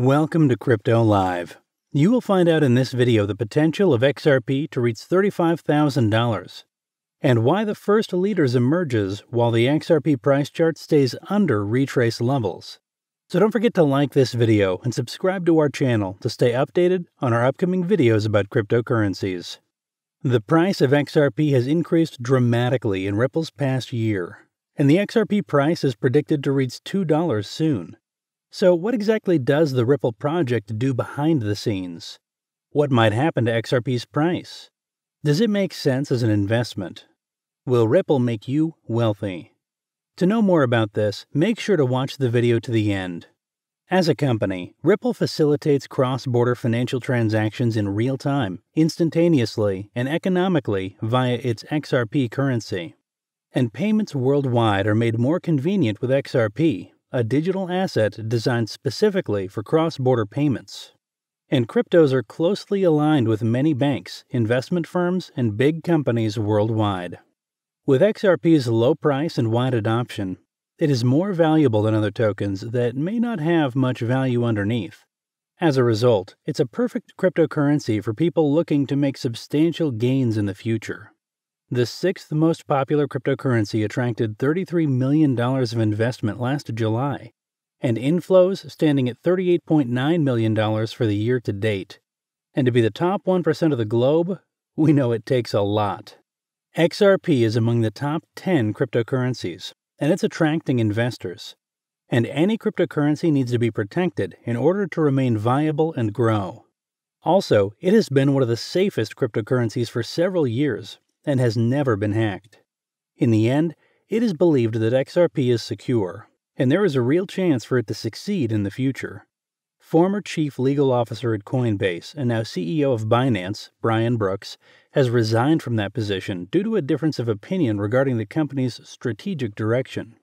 Welcome to Crypto Live. You will find out in this video the potential of XRP to reach $35,000 and why the first leaders emerges while the XRP price chart stays under retrace levels. So don't forget to like this video and subscribe to our channel to stay updated on our upcoming videos about cryptocurrencies. The price of XRP has increased dramatically in Ripple's past year, and the XRP price is predicted to reach $2 soon. So, what exactly does the Ripple project do behind the scenes? What might happen to XRP's price? Does it make sense as an investment? Will Ripple make you wealthy? To know more about this, make sure to watch the video to the end. As a company, Ripple facilitates cross border financial transactions in real time, instantaneously, and economically via its XRP currency. And payments worldwide are made more convenient with XRP a digital asset designed specifically for cross border payments. And cryptos are closely aligned with many banks, investment firms, and big companies worldwide. With XRP's low price and wide adoption, it is more valuable than other tokens that may not have much value underneath. As a result, it's a perfect cryptocurrency for people looking to make substantial gains in the future. The sixth most popular cryptocurrency attracted $33 million of investment last July, and inflows standing at $38.9 million for the year to date. And to be the top 1% of the globe, we know it takes a lot. XRP is among the top 10 cryptocurrencies, and it's attracting investors. And any cryptocurrency needs to be protected in order to remain viable and grow. Also, it has been one of the safest cryptocurrencies for several years, and has never been hacked. In the end, it is believed that XRP is secure, and there is a real chance for it to succeed in the future. Former chief legal officer at Coinbase and now CEO of Binance, Brian Brooks, has resigned from that position due to a difference of opinion regarding the company's strategic direction.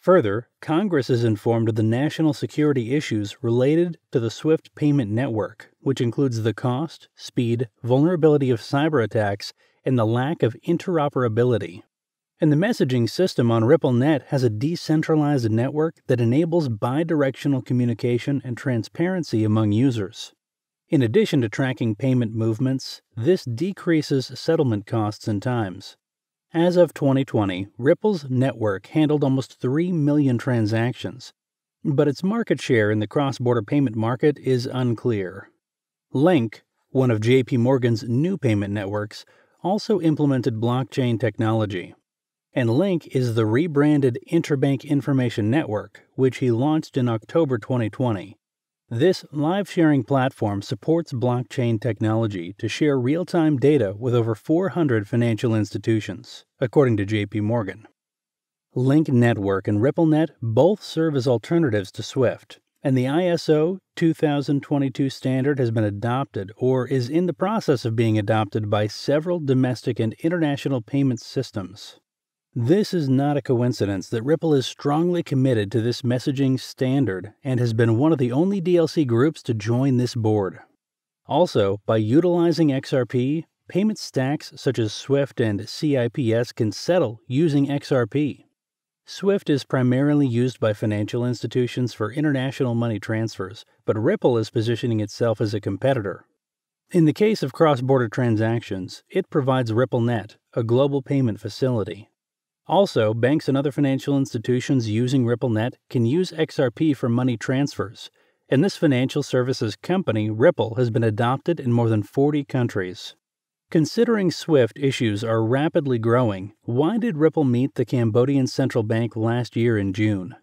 Further, Congress is informed of the national security issues related to the SWIFT payment network, which includes the cost, speed, vulnerability of cyber attacks, and the lack of interoperability. And the messaging system on RippleNet has a decentralized network that enables bidirectional communication and transparency among users. In addition to tracking payment movements, this decreases settlement costs and times. As of 2020, Ripple's network handled almost 3 million transactions, but its market share in the cross border payment market is unclear. Link, one of JP Morgan's new payment networks, also implemented blockchain technology. And Link is the rebranded Interbank Information Network, which he launched in October 2020. This live sharing platform supports blockchain technology to share real time data with over 400 financial institutions, according to JP Morgan. Link Network and RippleNet both serve as alternatives to Swift, and the ISO 2022 standard has been adopted or is in the process of being adopted by several domestic and international payment systems. This is not a coincidence that Ripple is strongly committed to this messaging standard and has been one of the only DLC groups to join this board. Also, by utilizing XRP, payment stacks such as SWIFT and CIPS can settle using XRP. SWIFT is primarily used by financial institutions for international money transfers, but Ripple is positioning itself as a competitor. In the case of cross border transactions, it provides RippleNet, a global payment facility. Also, banks and other financial institutions using RippleNet can use XRP for money transfers, and this financial services company, Ripple, has been adopted in more than 40 countries. Considering SWIFT issues are rapidly growing, why did Ripple meet the Cambodian central bank last year in June?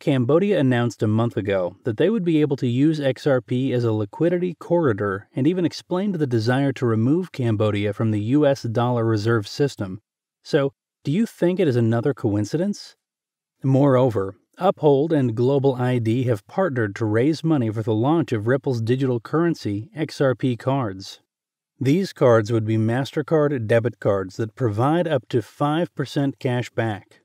Cambodia announced a month ago that they would be able to use XRP as a liquidity corridor and even explained the desire to remove Cambodia from the US dollar reserve system. So, do you think it is another coincidence? Moreover, Uphold and Global ID have partnered to raise money for the launch of Ripple's digital currency, XRP cards. These cards would be MasterCard debit cards that provide up to 5% cash back.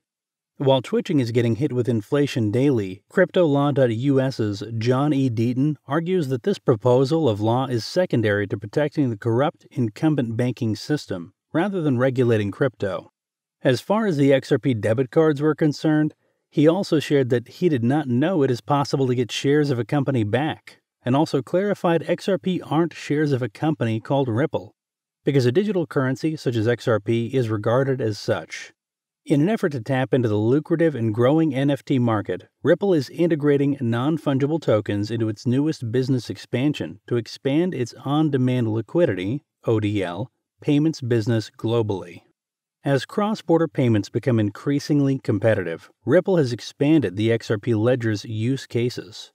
While twitching is getting hit with inflation daily, CryptoLaw.US's John E. Deaton argues that this proposal of law is secondary to protecting the corrupt incumbent banking system rather than regulating crypto. As far as the XRP debit cards were concerned, he also shared that he did not know it is possible to get shares of a company back and also clarified XRP aren't shares of a company called Ripple, because a digital currency such as XRP is regarded as such. In an effort to tap into the lucrative and growing NFT market, Ripple is integrating non fungible tokens into its newest business expansion to expand its on demand liquidity ODL, payments business globally. As cross border payments become increasingly competitive, Ripple has expanded the XRP ledger's use cases.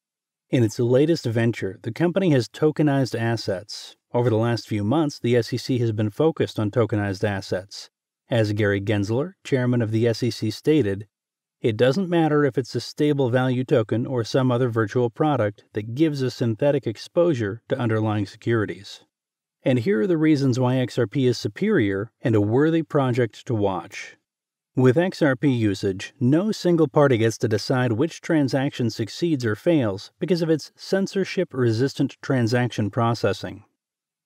In its latest venture, the company has tokenized assets. Over the last few months, the SEC has been focused on tokenized assets. As Gary Gensler, chairman of the SEC, stated, it doesn't matter if it's a stable value token or some other virtual product that gives a synthetic exposure to underlying securities. And here are the reasons why XRP is superior and a worthy project to watch. With XRP usage, no single party gets to decide which transaction succeeds or fails because of its censorship resistant transaction processing.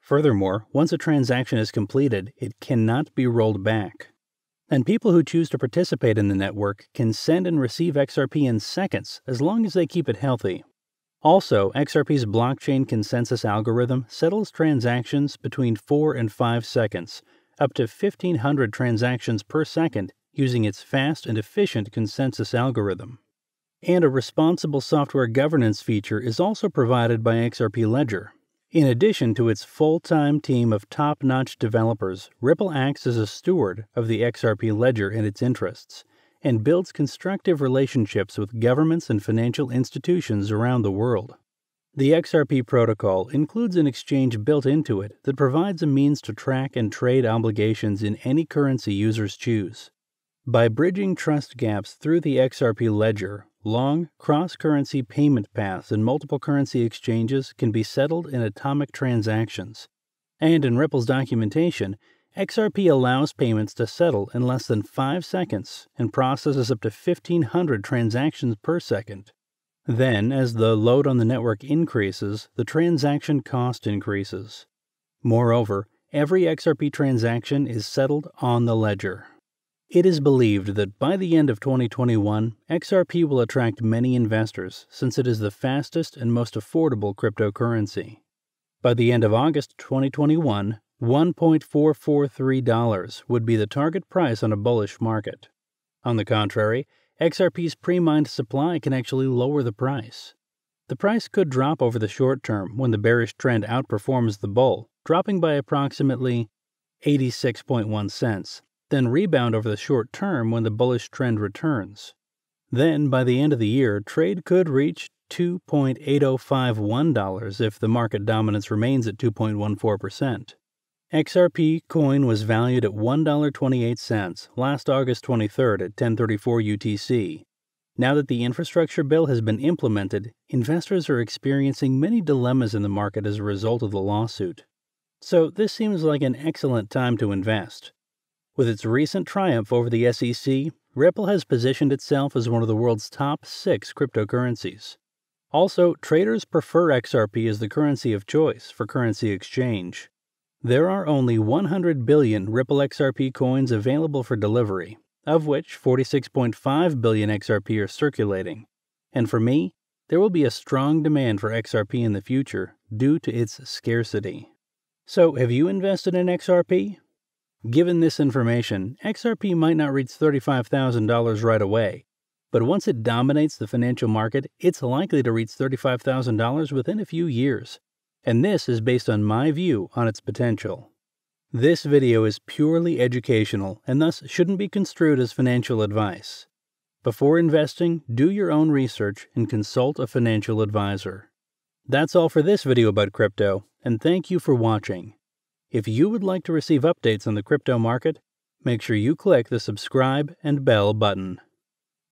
Furthermore, once a transaction is completed, it cannot be rolled back. And people who choose to participate in the network can send and receive XRP in seconds as long as they keep it healthy. Also, XRP's blockchain consensus algorithm settles transactions between 4 and 5 seconds, up to 1,500 transactions per second using its fast and efficient consensus algorithm. And a responsible software governance feature is also provided by XRP Ledger. In addition to its full time team of top notch developers, Ripple acts as a steward of the XRP Ledger and its interests, and builds constructive relationships with governments and financial institutions around the world. The XRP protocol includes an exchange built into it that provides a means to track and trade obligations in any currency users choose. By bridging trust gaps through the XRP ledger, long cross currency payment paths in multiple currency exchanges can be settled in atomic transactions. And in Ripple's documentation, XRP allows payments to settle in less than 5 seconds and processes up to 1,500 transactions per second. Then, as the load on the network increases, the transaction cost increases. Moreover, every XRP transaction is settled on the ledger. It is believed that by the end of 2021, XRP will attract many investors since it is the fastest and most affordable cryptocurrency. By the end of August 2021, $1.443 would be the target price on a bullish market. On the contrary, XRP's pre mined supply can actually lower the price. The price could drop over the short term when the bearish trend outperforms the bull, dropping by approximately 86.1 cents then rebound over the short term when the bullish trend returns. Then, by the end of the year, trade could reach $2.8051 if the market dominance remains at 2.14%. XRP coin was valued at $1.28 last August 23rd at 1034 UTC. Now that the infrastructure bill has been implemented, investors are experiencing many dilemmas in the market as a result of the lawsuit. So this seems like an excellent time to invest. With its recent triumph over the SEC, Ripple has positioned itself as one of the world's top six cryptocurrencies. Also, traders prefer XRP as the currency of choice for currency exchange. There are only 100 billion Ripple XRP coins available for delivery, of which 46.5 billion XRP are circulating. And for me, there will be a strong demand for XRP in the future due to its scarcity. So, have you invested in XRP? Given this information, XRP might not reach $35,000 right away, but once it dominates the financial market, it's likely to reach $35,000 within a few years. And this is based on my view on its potential. This video is purely educational and thus shouldn't be construed as financial advice. Before investing, do your own research and consult a financial advisor. That's all for this video about crypto, and thank you for watching. If you would like to receive updates on the crypto market, make sure you click the subscribe and bell button.